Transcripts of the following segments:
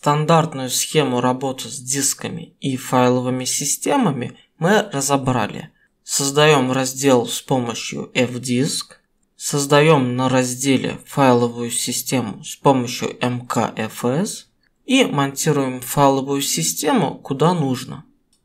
Стандартную схему работы с дисками и файловыми системами мы разобрали. Создаем раздел с помощью fdisk, создаем на разделе файловую систему с помощью mkfs и монтируем файловую систему куда нужно.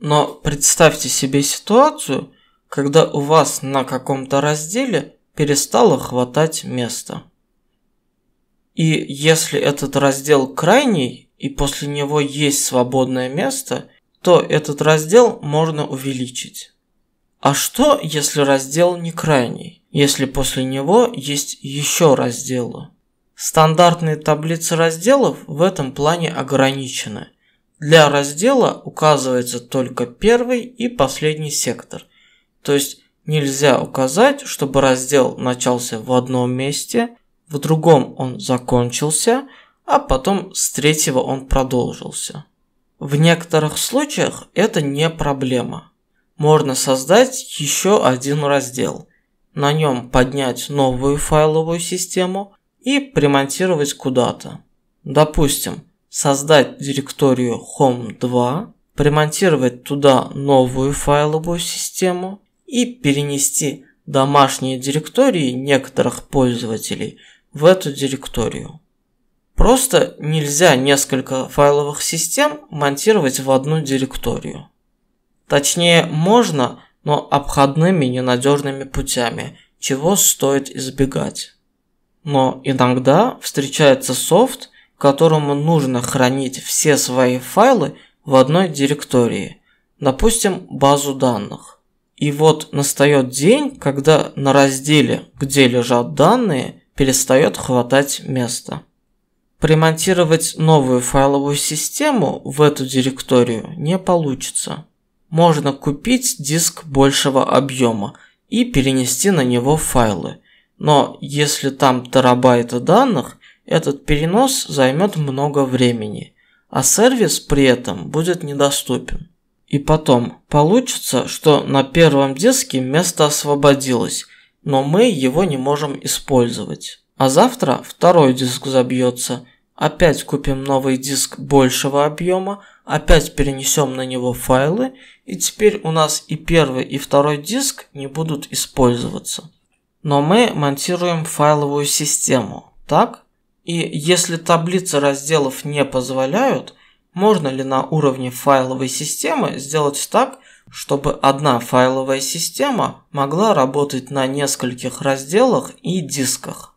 Но представьте себе ситуацию, когда у вас на каком-то разделе перестало хватать места. И если этот раздел крайний, и после него есть свободное место, то этот раздел можно увеличить. А что, если раздел не крайний, если после него есть еще разделы? Стандартные таблицы разделов в этом плане ограничены. Для раздела указывается только первый и последний сектор, то есть нельзя указать, чтобы раздел начался в одном месте, в другом он закончился – а потом с третьего он продолжился. В некоторых случаях это не проблема. Можно создать еще один раздел, на нем поднять новую файловую систему и примонтировать куда-то. Допустим, создать директорию home2, примонтировать туда новую файловую систему и перенести домашние директории некоторых пользователей в эту директорию. Просто нельзя несколько файловых систем монтировать в одну директорию. Точнее, можно, но обходными ненадежными путями, чего стоит избегать. Но иногда встречается софт, которому нужно хранить все свои файлы в одной директории, допустим, базу данных. И вот настает день, когда на разделе «Где лежат данные» перестает хватать места. Примонтировать новую файловую систему в эту директорию не получится. Можно купить диск большего объема и перенести на него файлы. Но если там терабайта данных, этот перенос займет много времени, а сервис при этом будет недоступен. И потом, получится, что на первом диске место освободилось, но мы его не можем использовать. А завтра второй диск забьется, Опять купим новый диск большего объема, опять перенесем на него файлы, и теперь у нас и первый, и второй диск не будут использоваться. Но мы монтируем файловую систему, так? И если таблицы разделов не позволяют, можно ли на уровне файловой системы сделать так, чтобы одна файловая система могла работать на нескольких разделах и дисках?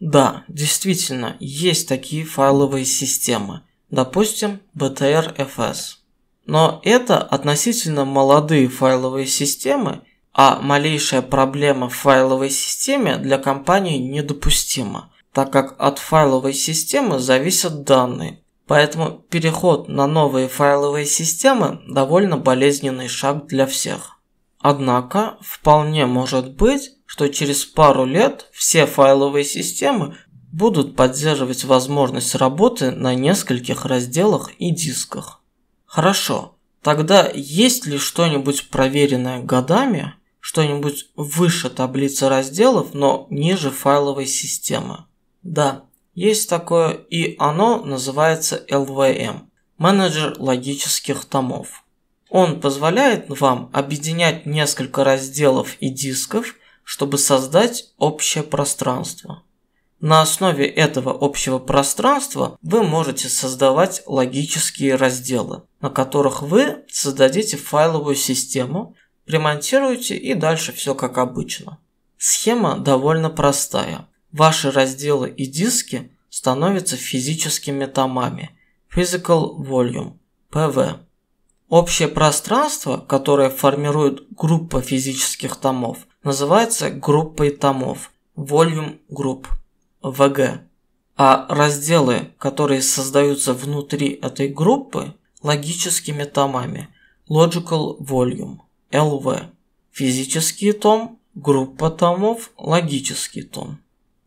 Да, действительно, есть такие файловые системы, допустим, BTRFS. Но это относительно молодые файловые системы, а малейшая проблема в файловой системе для компании недопустима, так как от файловой системы зависят данные. Поэтому переход на новые файловые системы довольно болезненный шаг для всех. Однако, вполне может быть, что через пару лет все файловые системы будут поддерживать возможность работы на нескольких разделах и дисках. Хорошо, тогда есть ли что-нибудь проверенное годами, что-нибудь выше таблицы разделов, но ниже файловой системы? Да, есть такое, и оно называется LVM – менеджер логических томов. Он позволяет вам объединять несколько разделов и дисков, чтобы создать общее пространство. На основе этого общего пространства вы можете создавать логические разделы, на которых вы создадите файловую систему, примонтируете и дальше все как обычно. Схема довольно простая. Ваши разделы и диски становятся физическими томами – Physical Volume – PV – Общее пространство, которое формирует группа физических томов, называется группой томов, volume group, VG. А разделы, которые создаются внутри этой группы, логическими томами, logical volume, LV. Физический том, группа томов, логический том.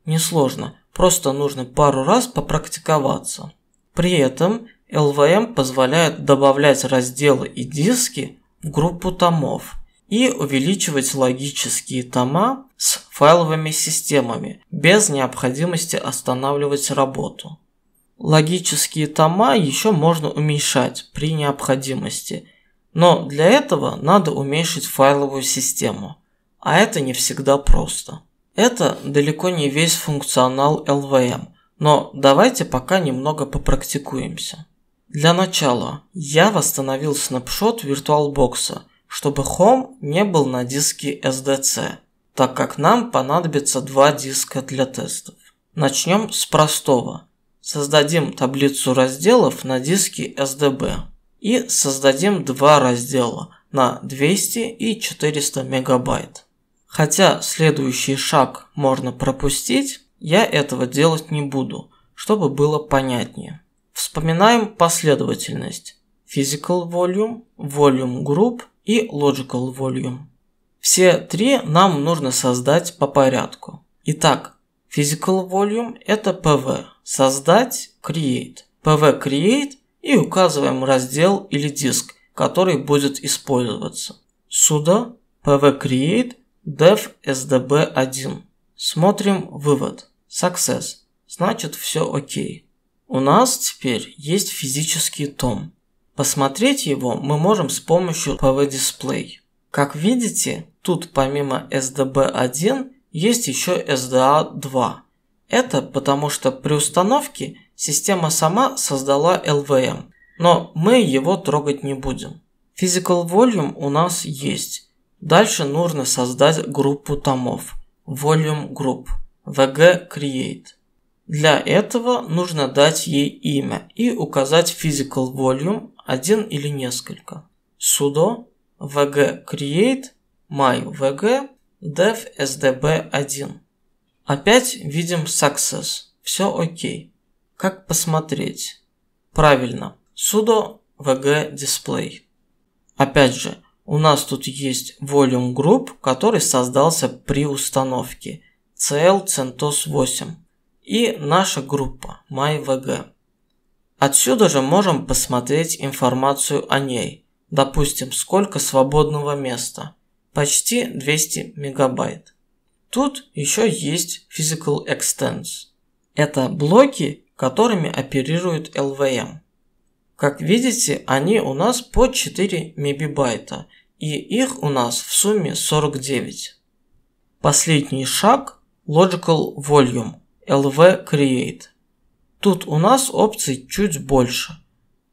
Несложно, просто нужно пару раз попрактиковаться. При этом LVM позволяет добавлять разделы и диски в группу томов и увеличивать логические тома с файловыми системами без необходимости останавливать работу. Логические тома еще можно уменьшать при необходимости, но для этого надо уменьшить файловую систему, а это не всегда просто. Это далеко не весь функционал LVM, но давайте пока немного попрактикуемся. Для начала я восстановил снапшот Виртуалбокса, чтобы Home не был на диске SDC, так как нам понадобится два диска для тестов. Начнем с простого. Создадим таблицу разделов на диске SDB и создадим два раздела на 200 и 400 мегабайт. Хотя следующий шаг можно пропустить, я этого делать не буду, чтобы было понятнее. Вспоминаем последовательность Physical Volume, Volume Group и Logical Volume. Все три нам нужно создать по порядку. Итак, Physical Volume – это PV. Создать – Create. PV Create и указываем раздел или диск, который будет использоваться. Сюда PV Create Dev SDB1. Смотрим вывод. Success. Значит все окей. У нас теперь есть физический том. Посмотреть его мы можем с помощью PV-Display. Как видите, тут помимо SDB1 есть еще SDA2. Это потому что при установке система сама создала LVM, но мы его трогать не будем. Physical Volume у нас есть. Дальше нужно создать группу томов. Volume Group. VG Create. Для этого нужно дать ей имя и указать physical volume один или несколько. sudo vg create my vg dev sdb1. Опять видим success. Все окей. Как посмотреть? Правильно. sudo vg display. Опять же, у нас тут есть volume group, который создался при установке CL CentOS 8 и наша группа MyVG. Отсюда же можем посмотреть информацию о ней. Допустим, сколько свободного места. Почти 200 мегабайт. Тут еще есть Physical Extents. Это блоки, которыми оперирует LVM. Как видите, они у нас по 4 мегабайта, и их у нас в сумме 49. Последний шаг – Logical Volume, LV Create. Тут у нас опций чуть больше.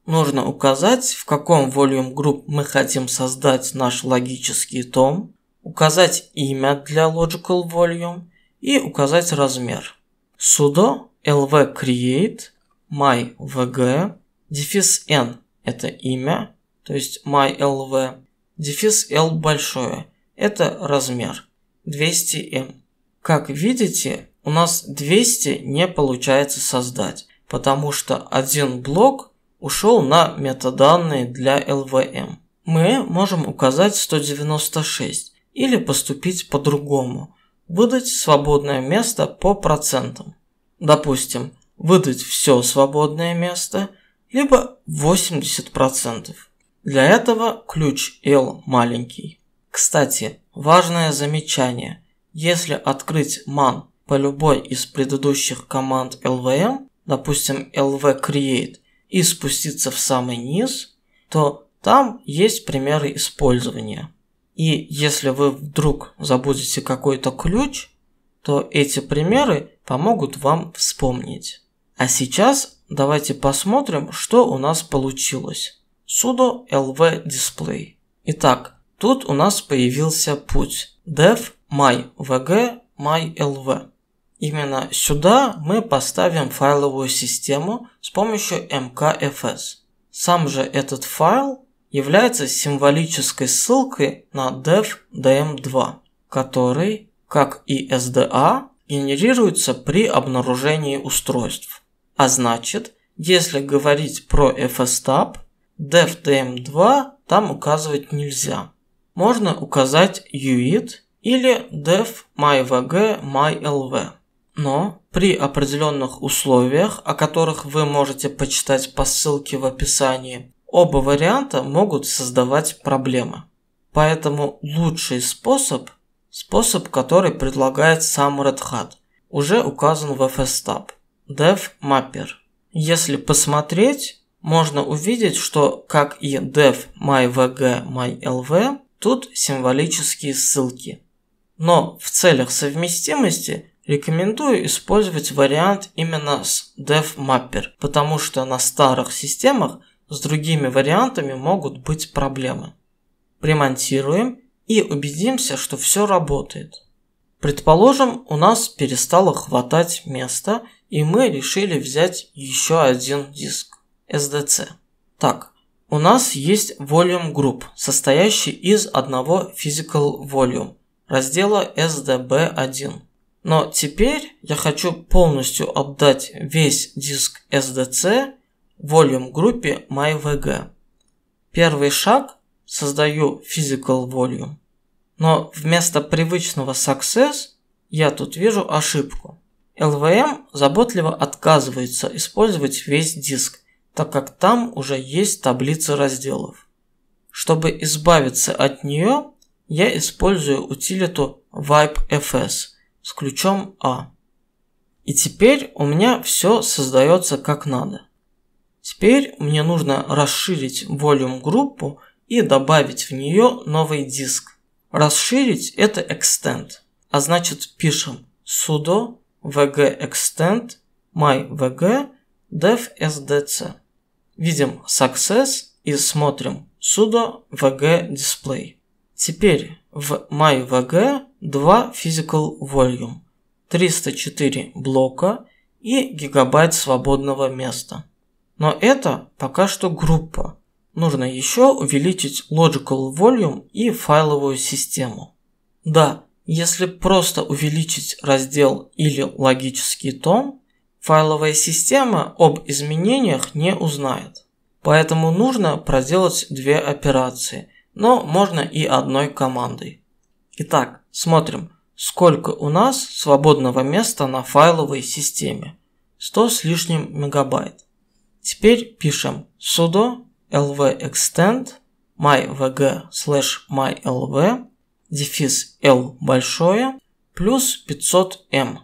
Нужно указать, в каком Volume Group мы хотим создать наш логический том, указать имя для Logical Volume и указать размер. sudo lv create myvg дефис n – это имя, то есть mylv, дефис l большое – это размер 200m. Как видите, у нас 200 не получается создать, потому что один блок ушел на метаданные для LVM. Мы можем указать 196 или поступить по-другому, выдать свободное место по процентам. Допустим, выдать все свободное место, либо 80%. Для этого ключ L маленький. Кстати, важное замечание. Если открыть man по любой из предыдущих команд LVM, допустим LV Create, и спуститься в самый низ, то там есть примеры использования. И если вы вдруг забудете какой-то ключ, то эти примеры помогут вам вспомнить. А сейчас давайте посмотрим, что у нас получилось. sudo lv display. Итак, тут у нас появился путь dev my vg my lv. Именно сюда мы поставим файловую систему с помощью mkfs. Сам же этот файл является символической ссылкой на dev.dm2, который, как и SDA, генерируется при обнаружении устройств. А значит, если говорить про fstab, devdm2 там указывать нельзя. Можно указать uid или dev myvg mylv. Но при определенных условиях, о которых вы можете почитать по ссылке в описании, оба варианта могут создавать проблемы. Поэтому лучший способ – способ, который предлагает сам Red Hat, уже указан в FSTab – devmapper. Если посмотреть, можно увидеть, что как и Dev MyVG MyLV, тут символические ссылки. Но в целях совместимости Рекомендую использовать вариант именно с DevMapper, потому что на старых системах с другими вариантами могут быть проблемы. Примонтируем и убедимся, что все работает. Предположим, у нас перестало хватать места, и мы решили взять еще один диск SDC. Так, у нас есть Volume Group, состоящий из одного Physical Volume, раздела SDB1. Но теперь я хочу полностью отдать весь диск SDC volume группе MyVG. Первый шаг – создаю physical volume. Но вместо привычного success я тут вижу ошибку. LVM эм заботливо отказывается использовать весь диск, так как там уже есть таблица разделов. Чтобы избавиться от нее, я использую утилиту VibeFS – с ключом А. И теперь у меня все создается как надо. Теперь мне нужно расширить Volume группу и добавить в нее новый диск. Расширить это Extend, а значит пишем sudo vg extend myvg dev sdc. Видим success и смотрим sudo vg display. Теперь в myvg 2 physical volume, 304 блока и гигабайт свободного места. Но это пока что группа. Нужно еще увеличить logical volume и файловую систему. Да, если просто увеличить раздел или логический том, файловая система об изменениях не узнает. Поэтому нужно проделать две операции, но можно и одной командой. Итак, смотрим, сколько у нас свободного места на файловой системе. 100 с лишним мегабайт. Теперь пишем sudo lvextend myvg slash mylv дефис l большое плюс 500m.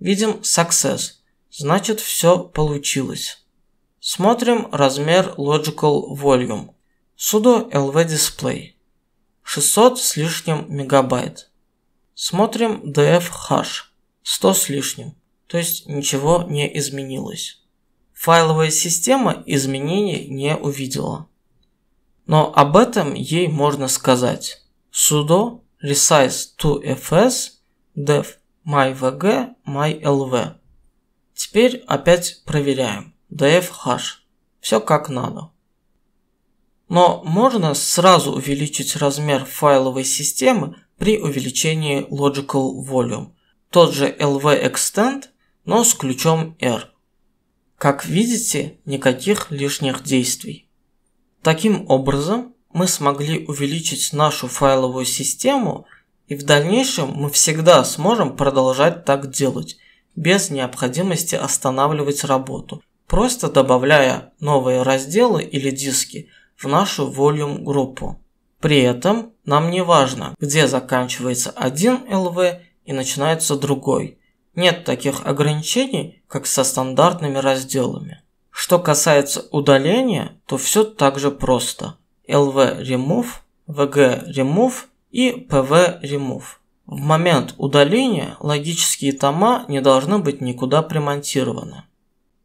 Видим success, значит все получилось. Смотрим размер logical volume. sudo lvdisplay. display 600 с лишним мегабайт. Смотрим DF Hash 100 с лишним, то есть ничего не изменилось. Файловая система изменений не увидела. Но об этом ей можно сказать. sudo resize 2 fs dev myvg mylv. Теперь опять проверяем. df hash. Все как надо но можно сразу увеличить размер файловой системы при увеличении Logical Volume. Тот же LV Extend, но с ключом R. Как видите, никаких лишних действий. Таким образом, мы смогли увеличить нашу файловую систему, и в дальнейшем мы всегда сможем продолжать так делать, без необходимости останавливать работу, просто добавляя новые разделы или диски – в нашу Volume группу. При этом нам не важно, где заканчивается один LV и начинается другой. Нет таких ограничений, как со стандартными разделами. Что касается удаления, то все так же просто. LV remove, VG remove и PV remove. В момент удаления логические тома не должны быть никуда примонтированы.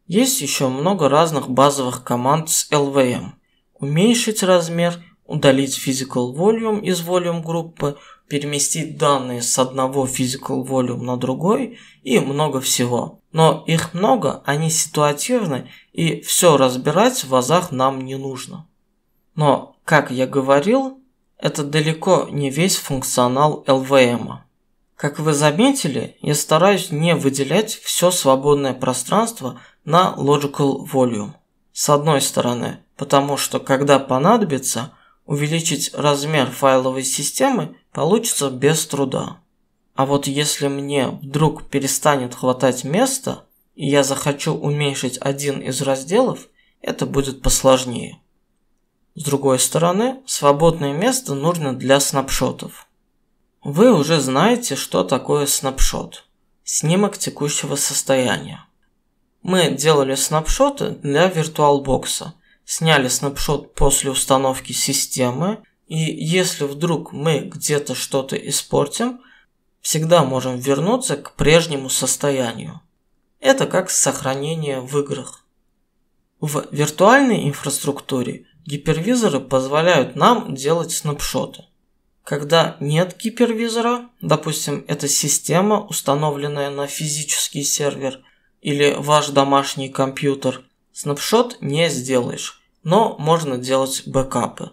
Есть еще много разных базовых команд с LVM – уменьшить размер, удалить Physical Volume из Volume группы, переместить данные с одного Physical Volume на другой и много всего. Но их много, они ситуативны и все разбирать в вазах нам не нужно. Но, как я говорил, это далеко не весь функционал LVM. Как вы заметили, я стараюсь не выделять все свободное пространство на Logical Volume. С одной стороны, потому что когда понадобится, увеличить размер файловой системы получится без труда. А вот если мне вдруг перестанет хватать места, и я захочу уменьшить один из разделов, это будет посложнее. С другой стороны, свободное место нужно для снапшотов. Вы уже знаете, что такое снапшот – снимок текущего состояния. Мы делали снапшоты для Виртуалбокса сняли снапшот после установки системы, и если вдруг мы где-то что-то испортим, всегда можем вернуться к прежнему состоянию. Это как сохранение в играх. В виртуальной инфраструктуре гипервизоры позволяют нам делать снапшоты. Когда нет гипервизора, допустим, это система, установленная на физический сервер или ваш домашний компьютер, Снапшот не сделаешь, но можно делать бэкапы.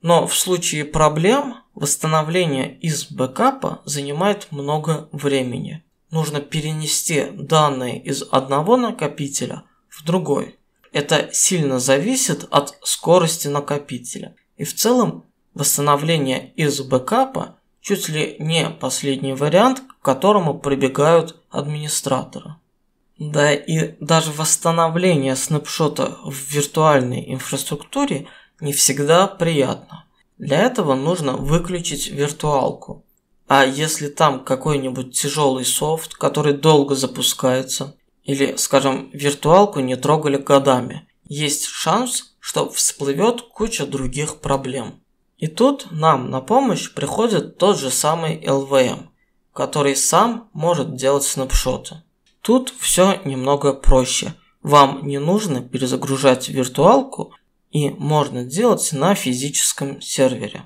Но в случае проблем восстановление из бэкапа занимает много времени. Нужно перенести данные из одного накопителя в другой. Это сильно зависит от скорости накопителя. И в целом восстановление из бэкапа чуть ли не последний вариант, к которому прибегают администраторы. Да и даже восстановление снапшота в виртуальной инфраструктуре не всегда приятно. Для этого нужно выключить виртуалку. А если там какой-нибудь тяжелый софт, который долго запускается, или, скажем, виртуалку не трогали годами, есть шанс, что всплывет куча других проблем. И тут нам на помощь приходит тот же самый LVM, который сам может делать снапшоты. Тут все немного проще. Вам не нужно перезагружать виртуалку и можно делать на физическом сервере.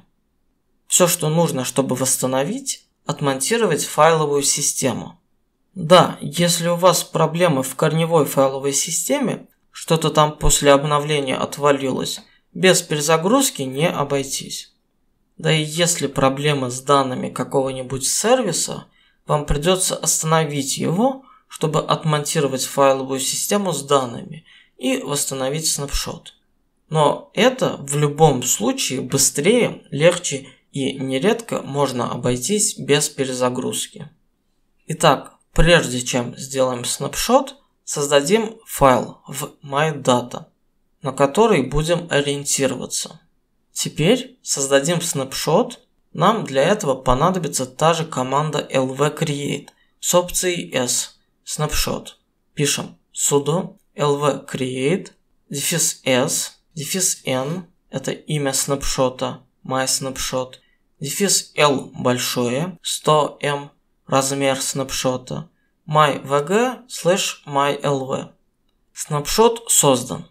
Все, что нужно, чтобы восстановить, отмонтировать файловую систему. Да, если у вас проблемы в корневой файловой системе, что-то там после обновления отвалилось, без перезагрузки не обойтись. Да и если проблемы с данными какого-нибудь сервиса, вам придется остановить его – чтобы отмонтировать файловую систему с данными и восстановить снапшот. Но это в любом случае быстрее, легче и нередко можно обойтись без перезагрузки. Итак, прежде чем сделаем снапшот, создадим файл в MyData, на который будем ориентироваться. Теперь создадим снапшот. Нам для этого понадобится та же команда lvcreate с опцией S Snapshot. Пишем sudo lv create дефис s дефис n это имя снапшота, my snapshot, дефис l большое, 100 m размер снапшота, myvg slash mylv. Снапшот создан.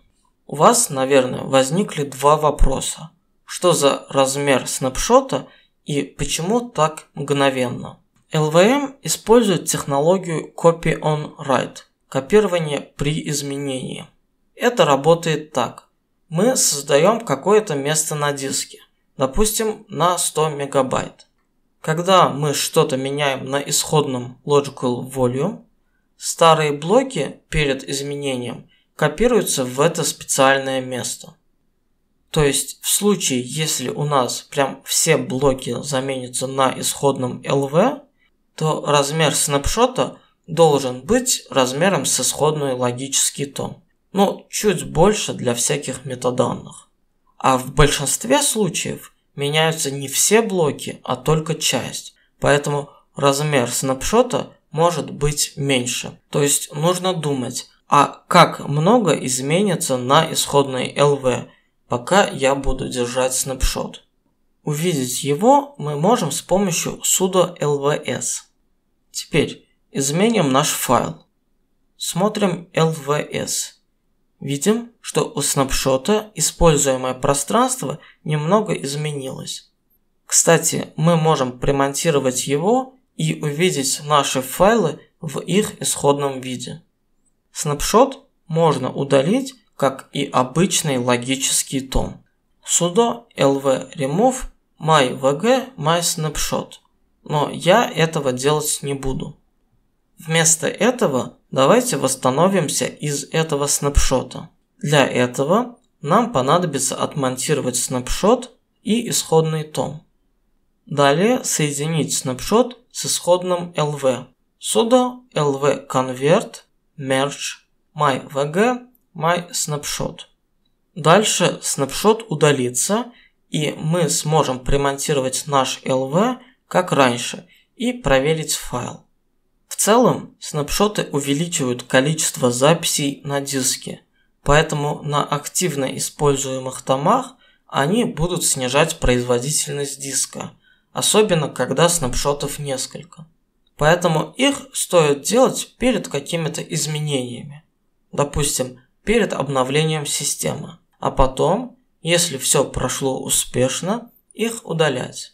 У вас, наверное, возникли два вопроса. Что за размер снапшота и почему так мгновенно? LVM использует технологию Copy on Write – копирование при изменении. Это работает так. Мы создаем какое-то место на диске, допустим, на 100 мегабайт. Когда мы что-то меняем на исходном logical volume, старые блоки перед изменением копируются в это специальное место. То есть в случае, если у нас прям все блоки заменятся на исходном LV, то размер снапшота должен быть размером с исходный логический том, но ну, чуть больше для всяких метаданных. А в большинстве случаев меняются не все блоки, а только часть, поэтому размер снапшота может быть меньше. То есть нужно думать, а как много изменится на исходной LV, пока я буду держать снапшот. Увидеть его мы можем с помощью sudo lvs. Теперь изменим наш файл. Смотрим lvs. Видим, что у снапшота используемое пространство немного изменилось. Кстати, мы можем примонтировать его и увидеть наши файлы в их исходном виде. Снапшот можно удалить, как и обычный логический том. Sudo lvremove my vg my snapshot, но я этого делать не буду. Вместо этого давайте восстановимся из этого снапшота. Для этого нам понадобится отмонтировать снапшот и исходный том. Далее соединить снапшот с исходным LV. Sudo lv convert merge myvg snapshot. Дальше снапшот удалится и мы сможем примонтировать наш LV как раньше и проверить файл. В целом, снапшоты увеличивают количество записей на диске, поэтому на активно используемых томах они будут снижать производительность диска, особенно когда снапшотов несколько. Поэтому их стоит делать перед какими-то изменениями, допустим, перед обновлением системы, а потом если все прошло успешно, их удалять.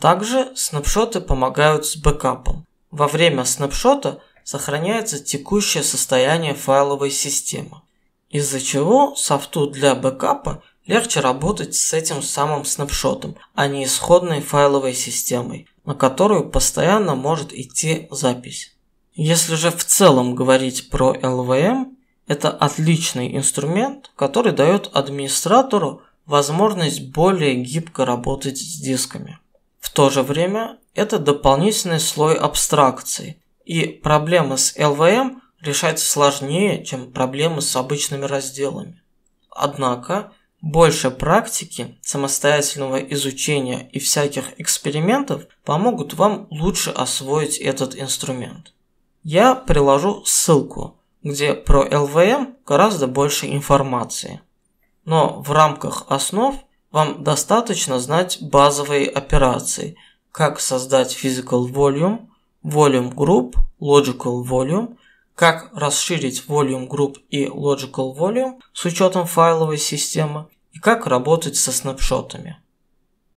Также снапшоты помогают с бэкапом. Во время снапшота сохраняется текущее состояние файловой системы, из-за чего софту для бэкапа легче работать с этим самым снапшотом, а не исходной файловой системой, на которую постоянно может идти запись. Если же в целом говорить про LVM, это отличный инструмент, который дает администратору возможность более гибко работать с дисками. В то же время это дополнительный слой абстракции, и проблемы с LVM решается сложнее, чем проблемы с обычными разделами. Однако, больше практики, самостоятельного изучения и всяких экспериментов помогут вам лучше освоить этот инструмент. Я приложу ссылку – где про LVM гораздо больше информации. Но в рамках основ вам достаточно знать базовые операции, как создать Physical Volume, Volume Group, Logical Volume, как расширить Volume Group и Logical Volume с учетом файловой системы и как работать со снапшотами.